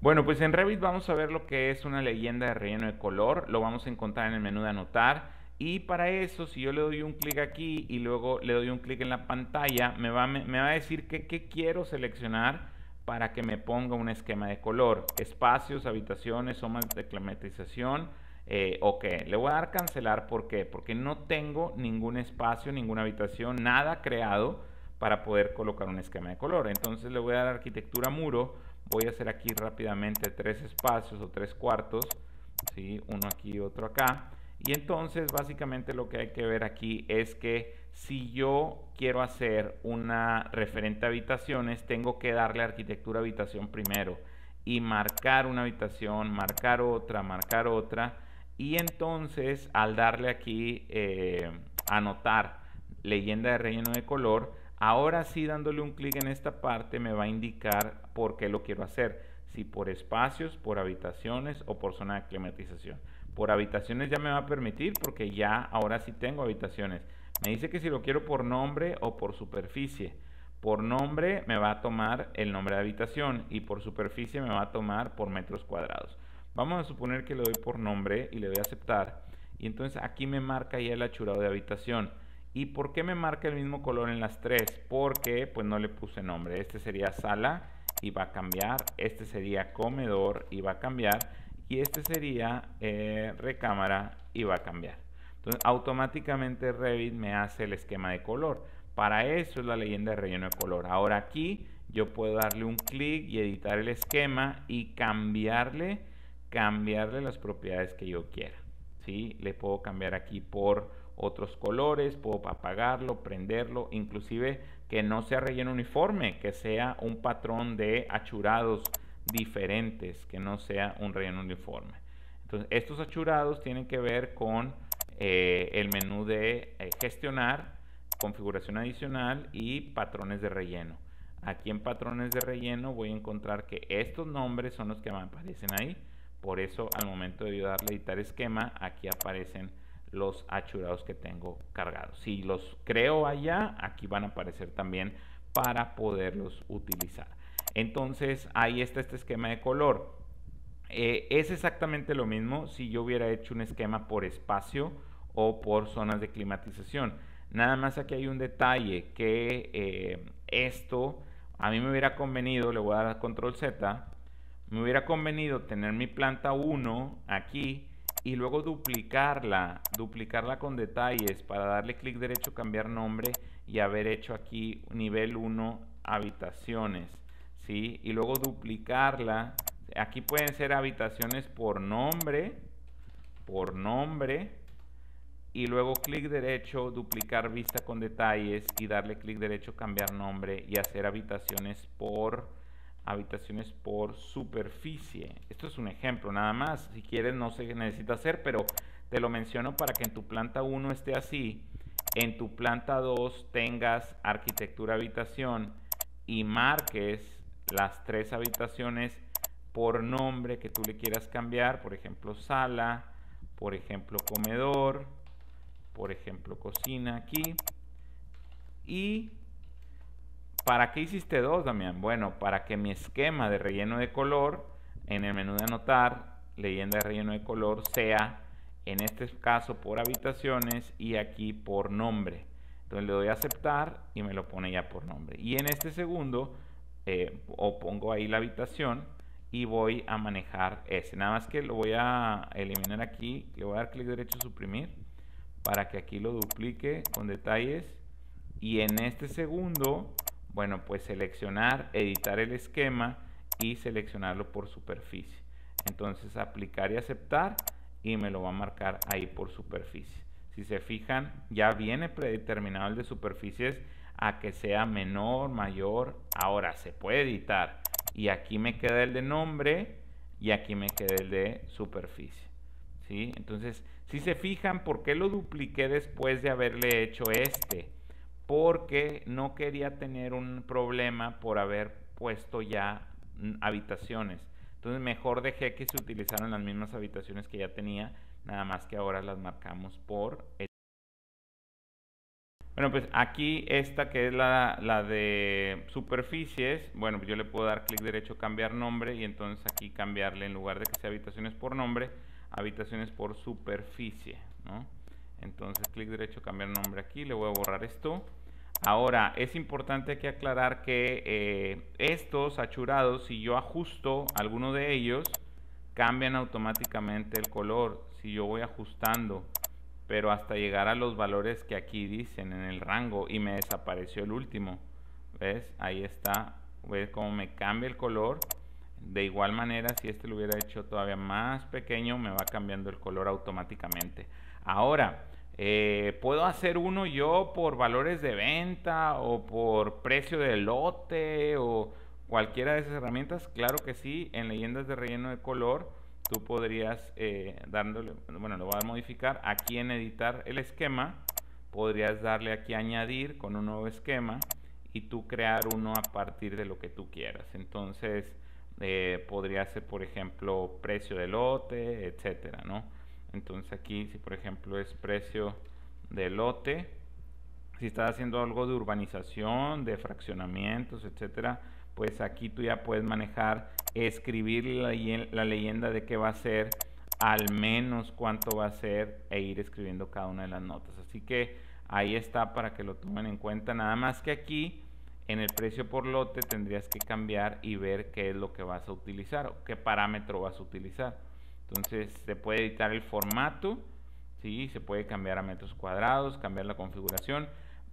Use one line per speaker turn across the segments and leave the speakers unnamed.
Bueno, pues en Revit vamos a ver lo que es una leyenda de relleno de color. Lo vamos a encontrar en el menú de anotar. Y para eso, si yo le doy un clic aquí y luego le doy un clic en la pantalla, me va, a decir qué que quiero seleccionar para que me ponga un esquema de color. Espacios, habitaciones, somas de climatización. Eh, ok, le voy a dar cancelar. ¿Por qué? Porque no tengo ningún espacio, ninguna habitación, nada creado para poder colocar un esquema de color. Entonces le voy a dar arquitectura muro voy a hacer aquí rápidamente tres espacios o tres cuartos, ¿sí? uno aquí y otro acá. Y entonces básicamente lo que hay que ver aquí es que si yo quiero hacer una referente a habitaciones, tengo que darle arquitectura habitación primero y marcar una habitación, marcar otra, marcar otra. Y entonces al darle aquí eh, anotar leyenda de relleno de color, Ahora sí, dándole un clic en esta parte, me va a indicar por qué lo quiero hacer. Si por espacios, por habitaciones o por zona de climatización. Por habitaciones ya me va a permitir porque ya ahora sí tengo habitaciones. Me dice que si lo quiero por nombre o por superficie. Por nombre me va a tomar el nombre de habitación y por superficie me va a tomar por metros cuadrados. Vamos a suponer que le doy por nombre y le doy a aceptar. Y entonces aquí me marca ya el achurado de habitación. ¿Y por qué me marca el mismo color en las tres? Porque pues no le puse nombre. Este sería sala y va a cambiar. Este sería comedor y va a cambiar. Y este sería eh, recámara y va a cambiar. Entonces automáticamente Revit me hace el esquema de color. Para eso es la leyenda de relleno de color. Ahora aquí yo puedo darle un clic y editar el esquema y cambiarle, cambiarle las propiedades que yo quiera. ¿sí? Le puedo cambiar aquí por otros colores, puedo apagarlo, prenderlo, inclusive que no sea relleno uniforme, que sea un patrón de achurados diferentes, que no sea un relleno uniforme. Entonces, estos achurados tienen que ver con eh, el menú de eh, gestionar, configuración adicional y patrones de relleno. Aquí en patrones de relleno voy a encontrar que estos nombres son los que me aparecen ahí. Por eso al momento de ayudarle darle a editar esquema, aquí aparecen los achurados que tengo cargados. Si los creo allá, aquí van a aparecer también para poderlos utilizar. Entonces ahí está este esquema de color. Eh, es exactamente lo mismo si yo hubiera hecho un esquema por espacio o por zonas de climatización. Nada más aquí hay un detalle que eh, esto a mí me hubiera convenido, le voy a dar control Z, me hubiera convenido tener mi planta 1 aquí y luego duplicarla, duplicarla con detalles para darle clic derecho, cambiar nombre y haber hecho aquí nivel 1 habitaciones, ¿sí? Y luego duplicarla, aquí pueden ser habitaciones por nombre, por nombre, y luego clic derecho, duplicar vista con detalles y darle clic derecho, cambiar nombre y hacer habitaciones por habitaciones por superficie. Esto es un ejemplo nada más. Si quieres no se necesita hacer, pero te lo menciono para que en tu planta 1 esté así, en tu planta 2 tengas arquitectura habitación y marques las tres habitaciones por nombre que tú le quieras cambiar, por ejemplo sala, por ejemplo comedor, por ejemplo cocina aquí y ¿Para qué hiciste dos, Damián? Bueno, para que mi esquema de relleno de color en el menú de anotar, leyenda de relleno de color, sea en este caso por habitaciones y aquí por nombre. Entonces le doy a aceptar y me lo pone ya por nombre. Y en este segundo, eh, o pongo ahí la habitación y voy a manejar ese. Nada más que lo voy a eliminar aquí, le voy a dar clic derecho suprimir para que aquí lo duplique con detalles. Y en este segundo bueno, pues seleccionar, editar el esquema y seleccionarlo por superficie. Entonces aplicar y aceptar y me lo va a marcar ahí por superficie. Si se fijan, ya viene predeterminado el de superficies a que sea menor, mayor. Ahora se puede editar. Y aquí me queda el de nombre y aquí me queda el de superficie. Entonces, si se fijan, ¿por qué lo dupliqué después de haberle hecho este? porque no quería tener un problema por haber puesto ya habitaciones. Entonces mejor dejé que se utilizaran las mismas habitaciones que ya tenía, nada más que ahora las marcamos por... E-. Bueno, pues aquí esta que es la, de superficies, bueno, yo le puedo dar clic derecho, cambiar nombre y entonces aquí cambiarle en lugar de que sea habitaciones por nombre, habitaciones por superficie, ¿no? Entonces clic derecho, cambiar nombre aquí, le voy a borrar esto. Ahora, es importante aquí aclarar que eh, estos achurados, si yo ajusto alguno de ellos, cambian automáticamente el color, si yo voy ajustando, pero hasta llegar a los valores que aquí dicen en el rango y me desapareció el último. ¿Ves? Ahí está, ves cómo me cambia el color. De igual manera, si este lo hubiera hecho todavía más pequeño, me va cambiando el color automáticamente. Ahora, eh, puedo hacer uno yo por valores de venta o por precio de lote o cualquiera de esas herramientas. Claro que sí, en leyendas de relleno de color tú podrías eh, dándole, bueno, lo voy a modificar aquí en editar el esquema. Podrías darle aquí añadir con un nuevo esquema y tú crear uno a partir de lo que tú quieras. Entonces, eh, podría ser, por ejemplo, precio de lote, etcétera, ¿no? Entonces aquí si por ejemplo es precio de lote, si estás haciendo algo de urbanización, de fraccionamientos, etcétera, pues aquí tú ya puedes manejar, escribir la, la leyenda de qué va a ser, al menos cuánto va a ser e ir escribiendo cada una de las notas. Así que ahí está para que lo tomen en cuenta. Nada más que aquí en el precio por lote tendrías que cambiar y ver qué es lo que vas a utilizar o qué parámetro vas a utilizar. Entonces se puede editar el formato, ¿sí? se puede cambiar a metros cuadrados, cambiar la configuración.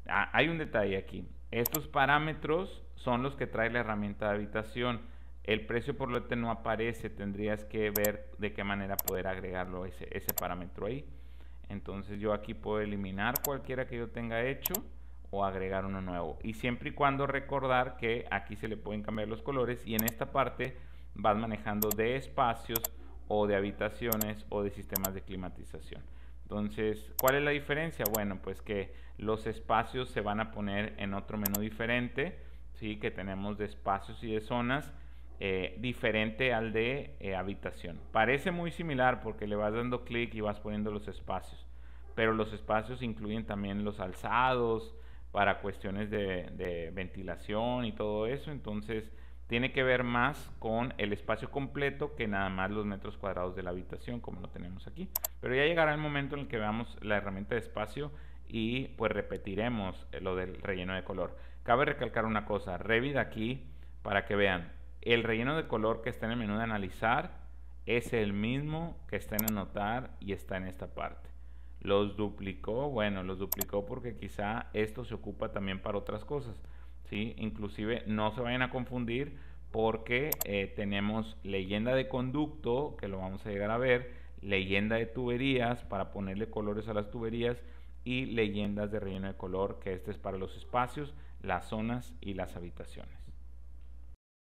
Ah, hay un detalle aquí. Estos parámetros son los que trae la herramienta de habitación. El precio por lote no aparece, tendrías que ver de qué manera poder agregarlo ese, ese parámetro ahí. Entonces yo aquí puedo eliminar cualquiera que yo tenga hecho o agregar uno nuevo. Y siempre y cuando recordar que aquí se le pueden cambiar los colores y en esta parte vas manejando de espacios o de habitaciones o de sistemas de climatización. Entonces, ¿cuál es la diferencia? Bueno, pues que los espacios se van a poner en otro menú diferente, ¿sí? que tenemos de espacios y de zonas eh, diferente al de eh, habitación. Parece muy similar porque le vas dando clic y vas poniendo los espacios, pero los espacios incluyen también los alzados para cuestiones de ventilación y todo eso, entonces tiene que ver más con el espacio completo que nada más los metros cuadrados de la habitación, como lo tenemos aquí. Pero ya llegará el momento en el que veamos la herramienta de espacio y pues repetiremos eh, lo del relleno de color. Cabe recalcar una cosa, Revit aquí, para que vean, el relleno de color que está en el menú de analizar es el mismo que está en anotar y está en esta parte. Los duplicó, bueno, los duplicó porque quizá esto se ocupa también para otras cosas ¿sí? Inclusive no se vayan a confundir porque eh, tenemos leyenda de conducto, que lo vamos a llegar a ver, leyenda de tuberías para ponerle colores a las tuberías y leyendas de relleno de color, que este es para los espacios, las zonas y las habitaciones.